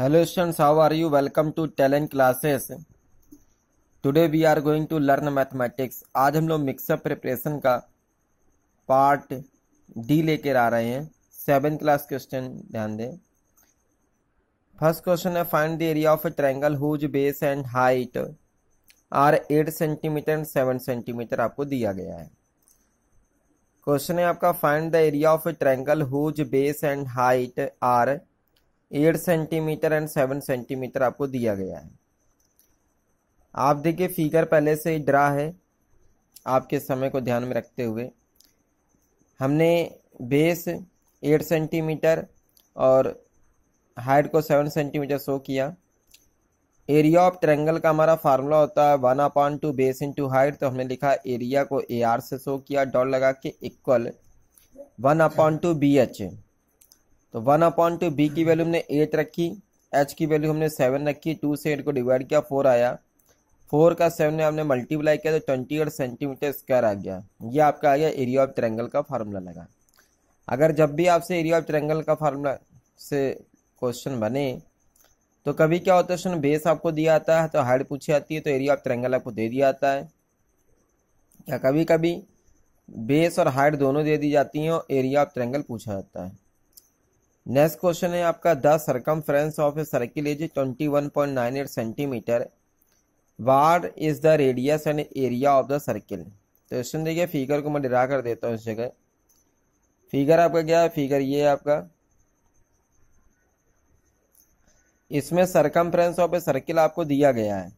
hello students how are you welcome to talent classes today we are going to learn mathematics आज हम लोग mix up preparation का part D लेकर आ रहे हैं सेवन क्लास क्वेश्चन ध्यान दें फर्स्ट क्वेश्चन है find the area of a triangle whose base and height are eight centimetre and seven centimetre आपको दिया गया है क्वेश्चन है आपका find the area of a triangle whose base and height are eight centimetre and seven centimetre आपको दिया गया है आप देखिए फिगर पहले से ही ड्रा है आपके समय को ध्यान में रखते हुए हमने बेस एट सेंटीमीटर और हाइट को सेवन सेंटीमीटर शो किया एरिया ऑफ ट्रेंगल का हमारा फार्मूला होता है one upon two base into height तो हमने लिखा एरिया को ए आर से शो किया डॉट लगा के equal one upon two B H तो वन अपॉन टू बी की वैल्यू हमने एट रखी एच की वैल्यू हमने सेवन रखी टू से एट को डिवाइड किया फोर आया फोर का सेवन हमने मल्टीप्लाई किया तो ट्वेंटी एट सेंटीमीटर स्क्वायर आ गया ये आपका आ गया एरिया ऑफ ट्रेंगल का फार्मूला लगा अगर जब भी आपसे एरिया ऑफ ट्रेंगल का फार्मूला से क्वेश्चन बने तो कभी क्या होता है बेस आपको दिया आता है तो हाइट पूछी जाती है तो एरिया ऑफ ट्रेंगल आपको दे दिया आता है या कभी कभी बेस और हाइट दोनों दे दी जाती हैं और एरिया ऑफ ट्रेंगल पूछा जाता है नेक्स्ट क्वेश्चन है आपका the circum of a circle is twenty one point nine eight centimetre what is the radius and area of the circle तो क्वेश्चन देखिए फिगर को मैं डिरा कर देता हूँ इस जगह फिगर आपका क्या है फिगर ये है आपका इसमें सरकम ऑफ ए सर्किल आपको दिया गया है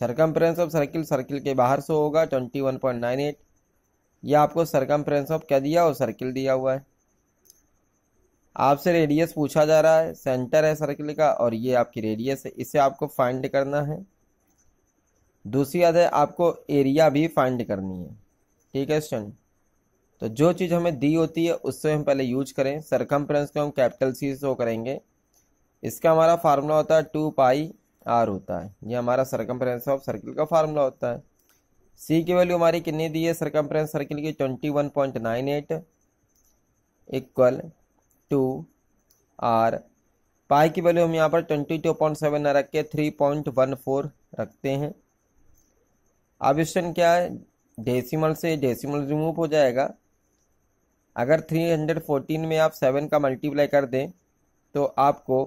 सरकम ऑफ सर्किल सर्किल के बाहर से होगा twenty one point nine eight यह आपको सरकम ऑफ क्या दिया और सर्किल दिया हुआ है आपसे रेडियस पूछा जा रहा है सेंटर है सर्किल का और ये आपकी रेडियस है इसे आपको फाइंड करना है दूसरी याद है आपको एरिया भी फाइंड करनी है ठीक है स्टूडेंट तो जो चीज़ हमें दी होती है उससे हम पहले यूज करें सरकम को हम कैपिटल सी से करेंगे इसका हमारा फार्मूला होता है टू पाई आर होता है ये हमारा सरकम ऑफ सर्किल का फार्मूला होता है सी की वैल्यू हमारी कितनी दी है सरकम सर्किल की twenty one point nine eight equal two R pi की वैल्यू हम यहाँ पर ट्वेंटी टू पॉइंट सेवन ना रख के थ्री पॉइंट वन फोर रखते हैं अब क्वेश्चन क्या है डेसिमल से डेसिमल रिमूव हो जाएगा अगर थ्री हंड्रेड फोर्टीन में आप सेवन का मल्टीप्लाई कर दें तो आपको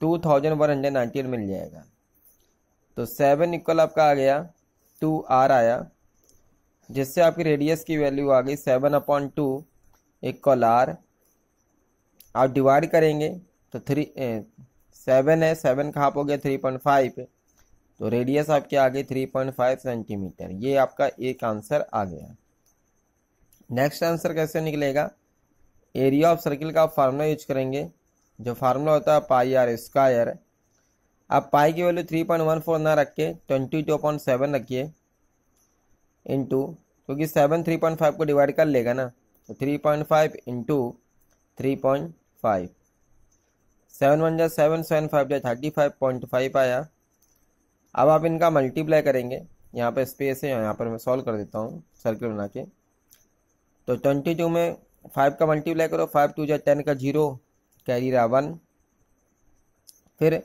two thousand one hundred ninety मिल जाएगा तो सेवन इक्वल आपका आ गया टू आर आया जिससे आपकी रेडियस की वैल्यू आ गई seven upon two equal R आप डिवाइड करेंगे तो थ्री सेवन है सेवन का हाफ हो गया थ्री पॉइंट फाइव तो रेडियस आपके आ गई थ्री पॉइंट फाइव सेंटीमीटर ये आपका एक आंसर आ गया नेक्स्ट आंसर कैसे निकलेगा एरिया ऑफ सर्किल का आप फार्मूला यूज करेंगे जो फार्मूला होता है पाई आर स्क्वायर आप पाई की value three point one four ना रख के ट्वेंटी टू पॉइंट सेवन रखिए इंटू क्योंकि सेवन थ्री पॉइंट फाइव को डिवाइड कर लेगा ना तो three point five into three point five seven one जा सेवन सेवन फाइव जा थर्टी फाइव पॉइंट फाइव आया अब आप इनका मल्टीप्लाई करेंगे यहाँ पर स्पेस है यहाँ पर मैं सॉल्व कर देता हूँ सर्कल बना के तो ट्वेंटी टू में फाइव का मल्टीप्लाई करो फाइव टू जा टेन का जीरो कैरी रहा वन फिर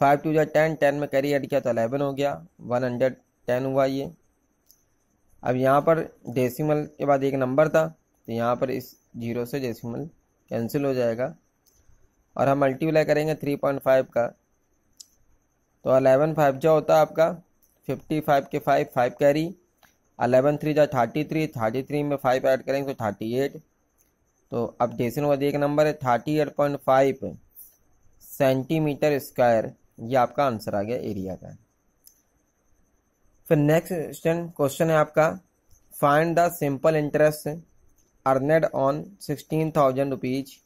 फाइव टू जै टेन टेन में कैरी एड किया तो अलेवन हो गया वन हंड्रेड टेन हुआ ये अब यहाँ पर डेसिमल के बाद एक नंबर था तो यहाँ पर इस जीरो से डेसिमल कैंसिल हो जाएगा और हम मल्टीप्लाई करेंगे थ्री पॉइंट फाइव का तो अलेवन फाइव जो होता है आपका फिफ्टी फाइव के five five carry eleven three जो थर्टी थ्री थर्टी थ्री में फाइव ऐड करेंगे तो थर्टी एट तो अब डेसिन वाद एक नंबर है thirty eight point five centimetre square ये आपका आंसर आ गया एरिया का फिर नेक्स्ट क्वेश्चन है आपका find the simple interest earned on 16,000 rupees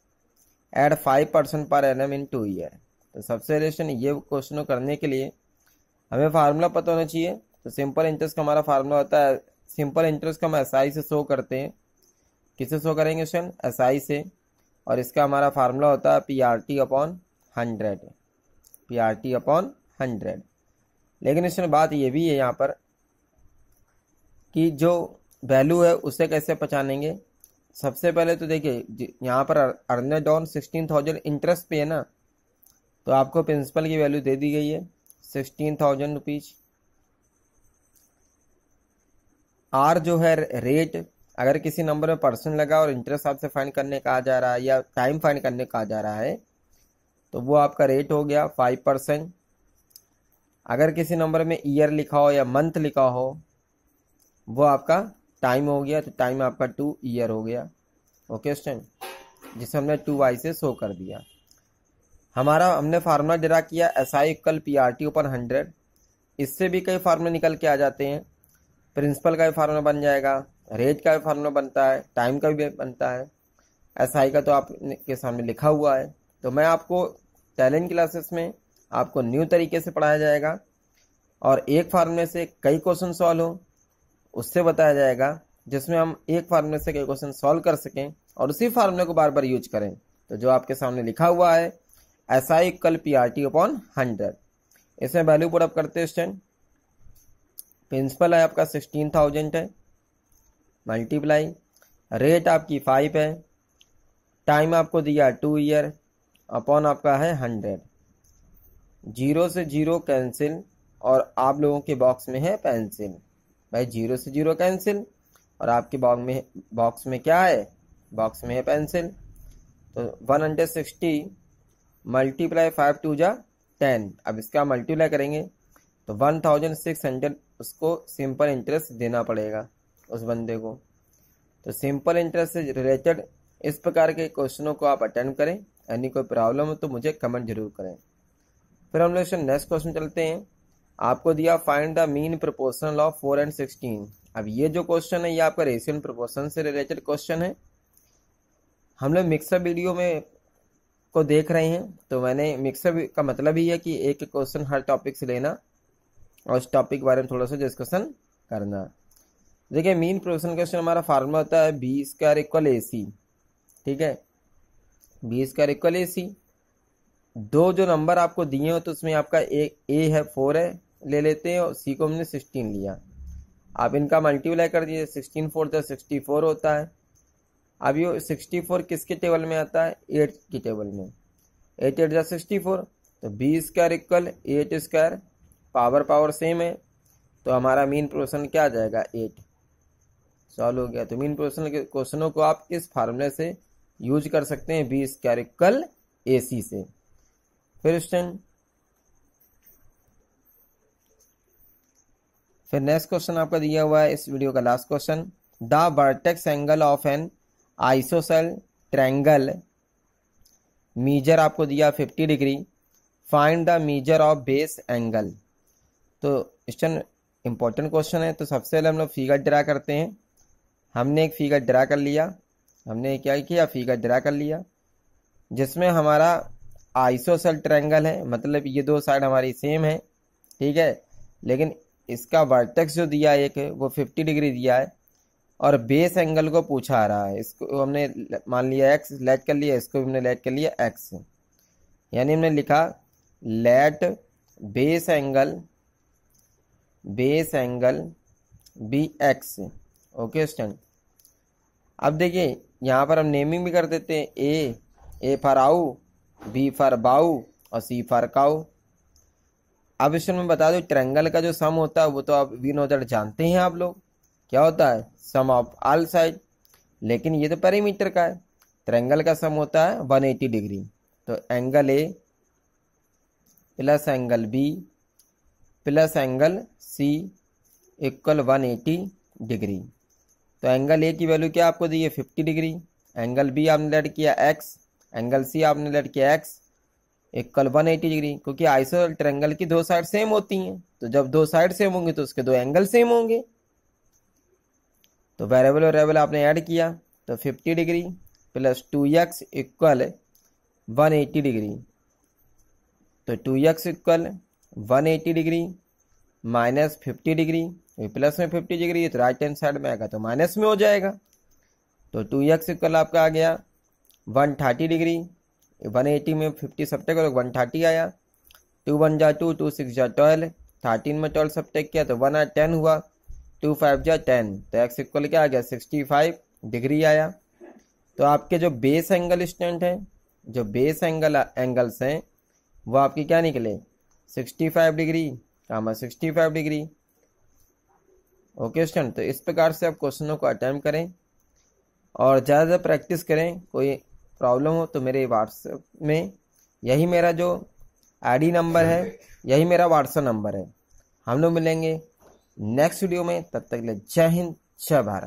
at five percent per annum in two year तो सबसे रिलेशन ये क्वेश्चन करने के लिए हमें फार्मूला पता होना चाहिए तो सिंपल इंटरेस्ट का हमारा फार्मूला होता है सिंपल इंटरेस्ट का हम एस से शो करते हैं किसे शो करेंगे क्वेश्चन एस से और इसका हमारा फार्मूला होता है P upon hundred P R T upon hundred लेकिन इसमें बात ये भी है यहाँ पर कि जो वैल्यू है उसे कैसे पहचानेंगे सबसे पहले तो देखिए यहाँ पर earned on sixteen thousand interest पे है ना तो आपको प्रिंसिपल की वैल्यू दे दी गई है सिक्सटीन थाउजेंड रुपीज आर जो है रेट अगर किसी नंबर में पर्सन लगा और इंटरेस्ट आपसे फाइंड करने का आ जा रहा है या टाइम फाइंड करने का आ जा रहा है तो वो आपका रेट हो गया फाइव परसेंट अगर किसी नंबर में ईयर लिखा हो या मंथ लिखा हो वो आपका टाइम हो गया तो टाइम आपका टू ईयर हो गया ओके स्टूडेंट जिसे हमने टू वाई से शो कर दिया हमारा हमने फार्मूला डरा किया एस आई कल पी आर टी ऊपर हंड्रेड इससे भी कई फार्मूले निकल के आ जाते हैं प्रिंसिपल का भी फार्मूला बन जाएगा रेट का भी फार्मूला बनता है टाइम का भी बनता है एस आई का तो आपके सामने लिखा हुआ है तो मैं आपको टैलेंट क्लासेस में आपको न्यू तरीके से पढ़ाया जाएगा और एक फार्मूले से कई क्वेश्चन सॉल्व हो उससे बताया जाएगा जिसमें हम एक फार्मूले से कई क्वेश्चन सॉल्व कर सकें और उसी फार्मूले को बार बार यूज करें तो जो आपके सामने लिखा हुआ है S I equal P R T upon hundred इसमें वैल्यू अप करते हैं प्रिंसिपल है आपका सिक्सटीन थाउजेंड है मल्टीप्लाई रेट आपकी फाइव है टाइम आपको दिया टू ईयर अपॉन आपका है हंड्रेड जीरो से जीरो कैंसिल और आप लोगों के बॉक्स में है पेंसिल भाई जीरो से जीरो कैंसिल और आपके बॉक्स में बॉक्स में क्या है बॉक्स में है पेंसिल तो one hundred sixty multiply five two जा टेन अब इसका मल्टीप्लाई करेंगे तो वन थाउजेंड सिक्स हंड्रेड उसको सिंपल इंटरेस्ट देना पड़ेगा उस बंदे को तो सिंपल इंटरेस्ट से रिलेटेड इस प्रकार के क्वेश्चनों को आप अटेंड करें यानी कोई प्रॉब्लम हो तो मुझे कमेंट जरूर करें फिर हम लोग नेक्स्ट क्वेश्चन चलते हैं आपको दिया find the mean proportional of four and sixteen अब ये जो क्वेश्चन है ये आपका रेशियन प्रोपोर्शन से रिलेटेड क्वेश्चन है हम लोग मिक्सर वीडियो में को देख रहे हैं तो मैंने मिक्सर का मतलब ही है कि एक क्वेश्चन हर टॉपिक से लेना और उस टॉपिक के बारे में थोड़ा सा डिस्कशन करना देखिए मीन प्रोपोर्शन क्वेश्चन हमारा फार्मूला होता है B square equal A C ठीक है B square equal A C दो जो नंबर आपको दिए हो तो उसमें आपका ए ए है फोर है ले लेते हैं और सी को हमने सिक्सटीन लिया आप इनका मल्टीप्लाई कर दीजिए सिक्सटीन फोर तो सिक्सटी फोर होता है अब ये सिक्सटी फोर किसके टेबल में आता है एट के टेबल में एट एट जा सिक्सटी फोर तो B square equal eight square power power same है तो हमारा मीन प्रोशन क्या आ जाएगा एट सॉल्व हो गया तो मीन प्रोशन के क्वेश्चनों को आप इस फार्मूले से यूज कर सकते हैं B square equal A C से फिर स्टैंड फिर नेक्स्ट क्वेश्चन आपका दिया हुआ है इस वीडियो का last question the vertex angle of an isosceles triangle measure आपको दिया 50 degree find the measure of base angle तो क्वेश्चन इंपॉर्टेंट क्वेश्चन है तो सबसे पहले हम लोग फिगर ड्रा करते हैं हमने एक फिगर ड्रा कर लिया हमने क्या किया फिगर ड्रा कर लिया जिसमें हमारा आइसोसेल ट्रैंगल है मतलब ये दो साइड हमारी सेम है ठीक है लेकिन इसका वर्टेक्स जो दिया है एक वो फिफ्टी डिग्री दिया है और बेस एंगल को पूछा आ रहा है इसको हमने मान लिया एक्स लेट कर लिया इसको भी हमने लेट कर लिया एक्स यानी हमने लिखा let base angle base angle B X okay stand अब देखिए यहाँ पर हम नेमिंग भी कर देते हैं ए ए फॉर आऊ बी फॉर बाऊ और सी फॉर काऊ अब इसमें मैं बता दो ट्रेंगल का जो सम होता है वो तो आप वी नो जानते हैं आप लोग क्या होता है सम ऑफ आल साइड लेकिन ये तो पेरीमीटर का है ट्रेंगल का सम होता है 180 डिग्री तो angle A plus angle B plus angle C equal 180 degree तो एंगल ए की वैल्यू क्या आपको दी है 50 डिग्री एंगल बी आपने लेट किया एक्स एंगल सी आपने लेट किया X equal one eighty degree क्योंकि आइसोल ट्रेंगल की दो साइड सेम होती हैं तो जब दो साइड सेम होंगी तो उसके दो एंगल सेम होंगे तो वेरेबल रेबल आपने ऐड किया तो fifty degree plus two X equal one eighty degree तो two X equal one eighty degree minus fifty degree plus में फिफ्टी डिग्री तो राइट हैंड साइड में आएगा तो माइनस में हो जाएगा तो टू एक्स इक्वल आपका आ गया one thirty degree one eighty में फिफ्टी सब्टेक और वन थर्टी आया टू वन जा टू टू सिक्स जा ट्वेल्व थर्टीन में ट्वेल्व सब्टेक किया तो वन आ टेन हुआ टू फाइव जा टेन तो एक्स इक्वल क्या आ गया सिक्सटी फाइव डिग्री आया तो आपके जो बेस एंगल स्टैंड हैं जो बेस एंगल एंगल्स हैं वो आपके क्या निकले sixty five degree comma sixty five degree okay student तो इस प्रकार से आप क्वेश्चनों को अटैम्प्ट करें और ज़्यादा प्रैक्टिस करें कोई प्रॉब्लम हो तो मेरे व्हाट्सएप में यही मेरा जो आईडी नंबर है यही मेरा व्हाट्सएप नंबर है हम लोग मिलेंगे नेक्स्ट वीडियो में तब तक के लिए जय हिंद जय भारत